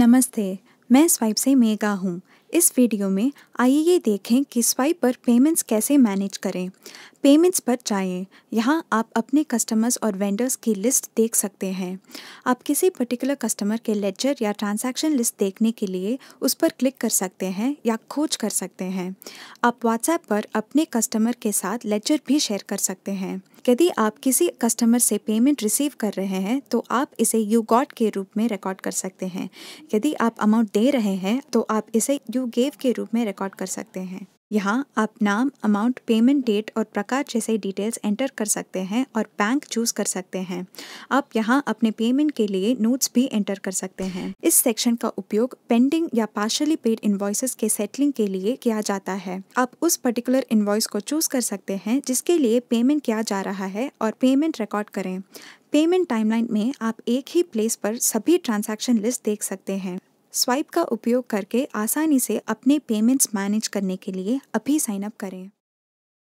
नमस्ते मैं स्वाइप से मेगा हूँ इस वीडियो में आइए ये देखें कि स्वाइप पर पेमेंट्स कैसे मैनेज करें पेमेंट्स पर जाएं यहाँ आप अपने कस्टमर्स और वेंडर्स की लिस्ट देख सकते हैं आप किसी पर्टिकुलर कस्टमर के लेजर या ट्रांजैक्शन लिस्ट देखने के लिए उस पर क्लिक कर सकते हैं या खोज कर सकते हैं आप व्हाट्सएप पर अपने कस्टमर के साथ लेजर भी शेयर कर सकते हैं यदि आप किसी कस्टमर से पेमेंट रिसीव कर रहे हैं तो आप इसे यू गॉट के रूप में रिकॉर्ड कर सकते हैं यदि आप अमाउंट दे रहे हैं तो आप इसे यू गेव के रूप में रिकॉर्ड कर सकते हैं यहाँ आप नाम अमाउंट पेमेंट डेट और प्रकार जैसे डिटेल्स एंटर कर सकते हैं और बैंक चूज कर सकते हैं आप यहाँ अपने पेमेंट के लिए नोट्स भी एंटर कर सकते हैं इस सेक्शन का उपयोग पेंडिंग या पार्शली पेड इन्वॉइस के सेटलिंग के लिए किया जाता है आप उस पर्टिकुलर इन्वॉइस को चूज कर सकते हैं जिसके लिए पेमेंट किया जा रहा है और पेमेंट रिकॉर्ड करें पेमेंट टाइमलाइन में आप एक ही प्लेस पर सभी ट्रांजैक्शन लिस्ट देख सकते हैं स्वाइप का उपयोग करके आसानी से अपने पेमेंट्स मैनेज करने के लिए अभी साइन अप करें